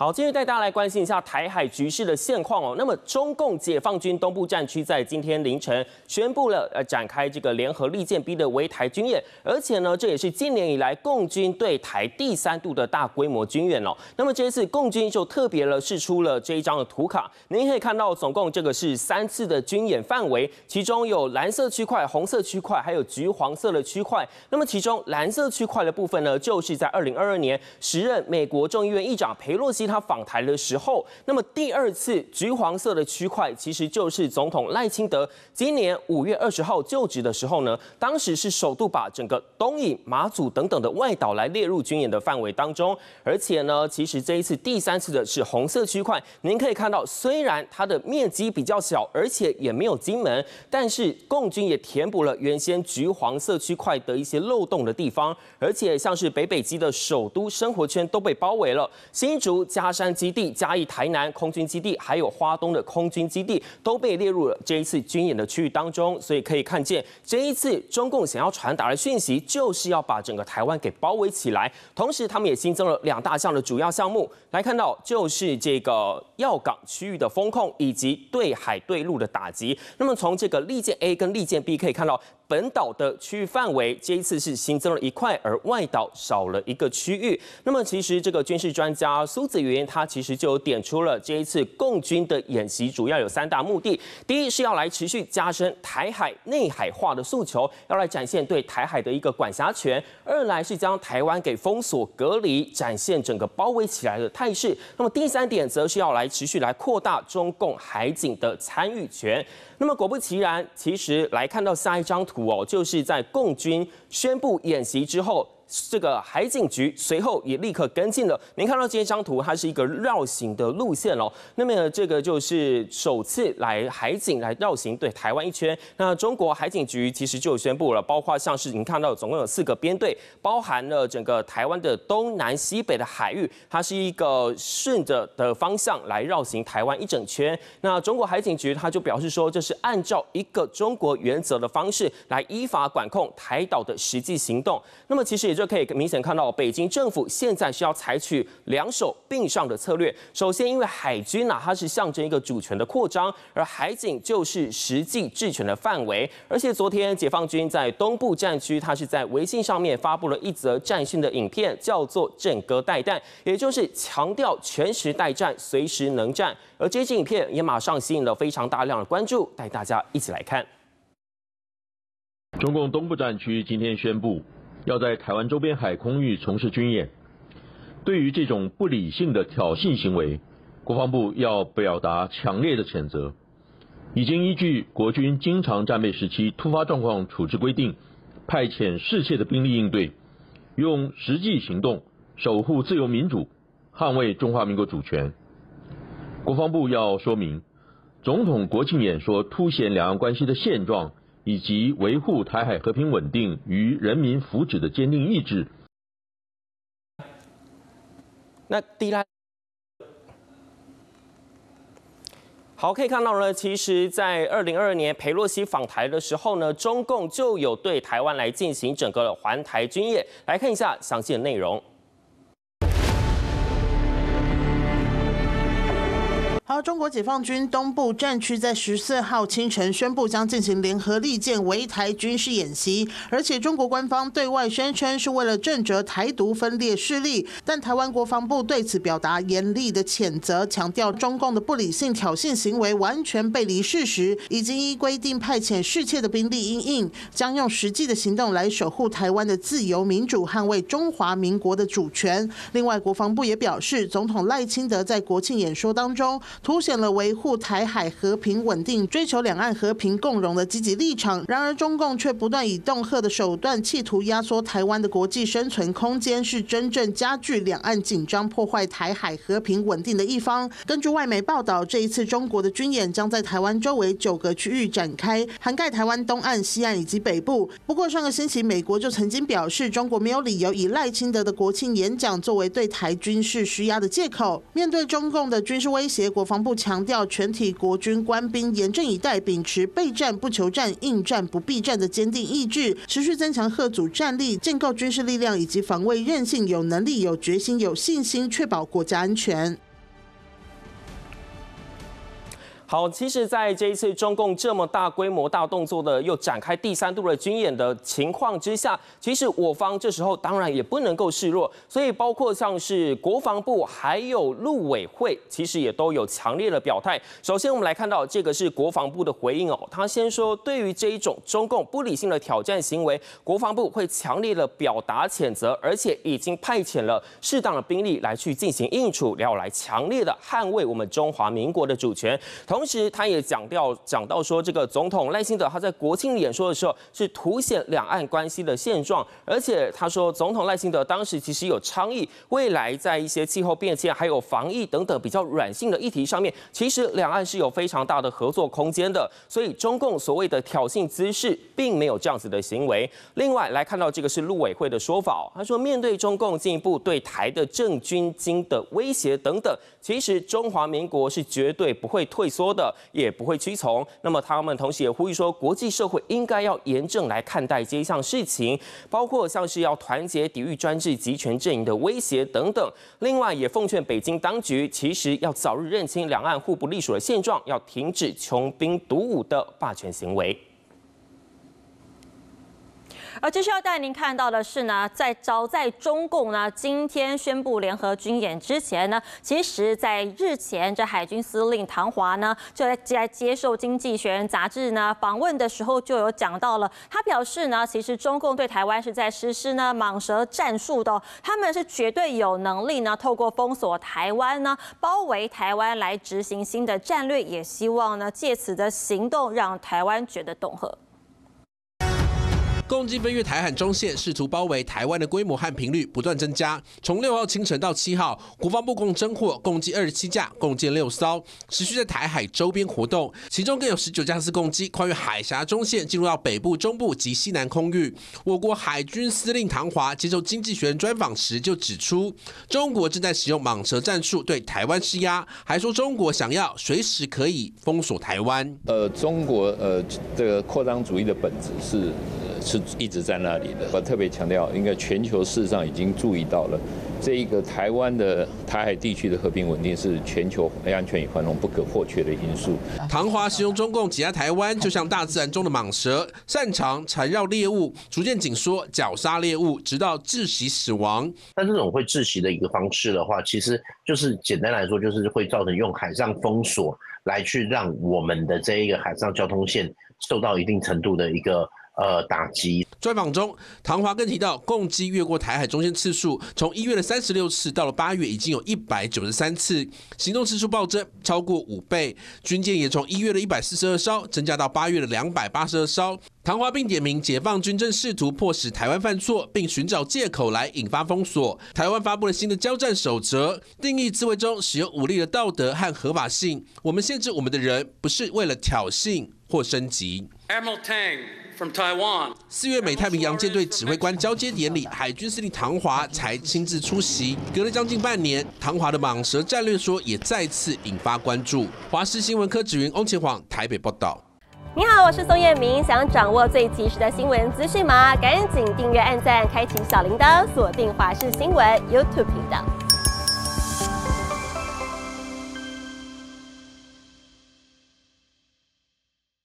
好，今天带大家来关心一下台海局势的现况哦。那么，中共解放军东部战区在今天凌晨宣布了呃展开这个联合利剑 B 的围台军演，而且呢，这也是今年以来共军对台第三度的大规模军演哦。那么这一次共军就特别了试出了这一张的图卡，您可以看到，总共这个是三次的军演范围，其中有蓝色区块、红色区块，还有橘黄色的区块。那么其中蓝色区块的部分呢，就是在二零二二年时任美国众议院议长佩洛西。他访台的时候，那么第二次橘黄色的区块，其实就是总统赖清德今年五月二十号就职的时候呢，当时是首度把整个东引、马祖等等的外岛来列入军演的范围当中。而且呢，其实这一次第三次的是红色区块，您可以看到，虽然它的面积比较小，而且也没有金门，但是共军也填补了原先橘黄色区块的一些漏洞的地方，而且像是北北基的首都生活圈都被包围了，新竹加。加山基地、嘉义、台南空军基地，还有花东的空军基地都被列入了这一次军演的区域当中。所以可以看见，这一次中共想要传达的讯息，就是要把整个台湾给包围起来。同时，他们也新增了两大项的主要项目。来看到，就是这个要港区域的风控，以及对海对陆的打击。那么从这个利剑 A 跟利剑 B 可以看到，本岛的区域范围这一次是新增了一块，而外岛少了一个区域。那么其实这个军事专家苏子瑜。他其实就点出了这一次共军的演习主要有三大目的：第一是要来持续加深台海内海化的诉求，要来展现对台海的一个管辖权；二来是将台湾给封锁隔离，展现整个包围起来的态势；那么第三点则是要来持续来扩大中共海警的参与权。那么果不其然，其实来看到下一张图哦，就是在共军宣布演习之后。这个海警局随后也立刻跟进了，您看到这一张图，它是一个绕行的路线哦。那么这个就是首次来海警来绕行对台湾一圈。那中国海警局其实就宣布了，包括像是您看到总共有四个编队，包含了整个台湾的东南西北的海域，它是一个顺着的方向来绕行台湾一整圈。那中国海警局它就表示说，这是按照一个中国原则的方式来依法管控台岛的实际行动。那么其实也。就可以明显看到，北京政府现在是要采取两手并上的策略。首先，因为海军哪它是象征一个主权的扩张，而海警就是实际治权的范围。而且昨天解放军在东部战区，它是在微信上面发布了一则战训的影片，叫做“整戈待旦”，也就是强调全时待战，随时能战。而这支影片也马上吸引了非常大量的关注，带大家一起来看。中共东部战区今天宣布。要在台湾周边海空域从事军演，对于这种不理性的挑衅行为，国防部要表达强烈的谴责。已经依据国军经常战备时期突发状况处置规定，派遣适切的兵力应对，用实际行动守护自由民主，捍卫中华民国主权。国防部要说明，总统国庆演说凸显两岸关系的现状。以及维护台海和平稳定与人民福祉的坚定意志。那 D 拉，好，可以看到呢，其实，在二零二二年佩洛西访台的时候呢，中共就有对台湾来进行整个的环台军演，来看一下详细的内容。中国解放军东部战区在十四号清晨宣布将进行联合利剑围台军事演习，而且中国官方对外宣称是为了正则台独分裂势力，但台湾国防部对此表达严厉的谴责，强调中共的不理性挑衅行为完全背离事实，已经依规定派遣适切的兵力应应，将用实际的行动来守护台湾的自由民主，捍卫中华民国的主权。另外，国防部也表示，总统赖清德在国庆演说当中。凸显了维护台海和平稳定、追求两岸和平共荣的积极立场。然而，中共却不断以恫吓的手段企图压缩台湾的国际生存空间，是真正加剧两岸紧张、破坏台海和平稳定的一方。根据外媒报道，这一次中国的军演将在台湾周围九个区域展开，涵盖台湾东岸、西岸以及北部。不过，上个星期美国就曾经表示，中国没有理由以赖清德的国庆演讲作为对台军事施压的借口。面对中共的军事威胁，国防。部强调全体国军官兵严阵以待，秉持备战不求战、应战不避战的坚定意志，持续增强贺祖战力，建构军事力量以及防卫韧性，有能力、有决心、有信心，确保国家安全。好，其实，在这一次中共这么大规模、大动作的又展开第三度的军演的情况之下，其实我方这时候当然也不能够示弱，所以包括像是国防部还有陆委会，其实也都有强烈的表态。首先，我们来看到这个是国防部的回应哦，他先说对于这一种中共不理性的挑战行为，国防部会强烈的表达谴责，而且已经派遣了适当的兵力来去进行应处，要来强烈的捍卫我们中华民国的主权。同同时，他也强调讲到说，这个总统赖幸德他在国庆演说的时候是凸显两岸关系的现状，而且他说，总统赖幸德当时其实有倡议，未来在一些气候变迁、还有防疫等等比较软性的议题上面，其实两岸是有非常大的合作空间的。所以，中共所谓的挑衅姿势，并没有这样子的行为。另外，来看到这个是陆委会的说法，他说，面对中共进一步对台的政军经的威胁等等，其实中华民国是绝对不会退缩。的也不会屈从。那么他们同时也呼吁说，国际社会应该要严正来看待这一项事情，包括像是要团结抵御专制集权阵营的威胁等等。另外也奉劝北京当局，其实要早日认清两岸互不隶属的现状，要停止穷兵黩武的霸权行为。而就是要带您看到的是呢，在早在中共呢今天宣布联合军演之前呢，其实在日前这海军司令唐华呢就在接受《经济学人》杂志呢访问的时候就有讲到了，他表示呢，其实中共对台湾是在实施呢蟒蛇战术的，他们是绝对有能力呢透过封锁台湾呢包围台湾来执行新的战略，也希望呢借此的行动让台湾觉得恫吓。攻击飞越台海中线，试图包围台湾的规模和频率不断增加。从六号清晨到七号，国防部共侦获共计二十七架共建六艘，持续在台海周边活动。其中更有十九架次攻击跨越海峡中线，进入到北部、中部及西南空域。我国海军司令唐华接受《经济学人》专访时就指出，中国正在使用蟒蛇战术对台湾施压，还说中国想要随时可以封锁台湾。呃，中国呃这个扩张主义的本质是。是一直在那里的。我特别强调，应该全球事实上已经注意到了，这一个台湾的台海地区的和平稳定是全球安全与繁荣不可或缺的因素。唐华形容中共挤压台湾，就像大自然中的蟒蛇，擅长缠绕猎物，逐渐紧缩绞杀猎物，直到窒息死亡。但这种会窒息的一个方式的话，其实就是简单来说，就是会造成用海上封锁来去让我们的这一个海上交通线受到一定程度的一个。呃，打击。专访中，唐华更提到，共机越过台海中线次数，从一月的三十六次到了八月，已经有一百九十三次，行动次数暴增超过五倍。军舰也从一月的一百四十二艘增加到八月的两百八十二艘。唐华并点名，解放军正试图迫使台湾犯错，并寻找借口来引发封锁。台湾发布了新的交战守则，定义自卫中使用武力的道德和合法性。我们限制我们的人，不是为了挑衅或升级。Emil Tang。四月，美太平洋舰队指挥官交接典礼，海军司令唐华才亲自出席。隔了将近半年，唐华的“蟒蛇战略说”也再次引发关注。华视新闻科指云、翁清华台北报道。你好，我是宋彦明。想掌握最及时的新闻资讯吗？赶紧订阅、按赞、开启小铃铛，锁定华视新闻 YouTube 频道。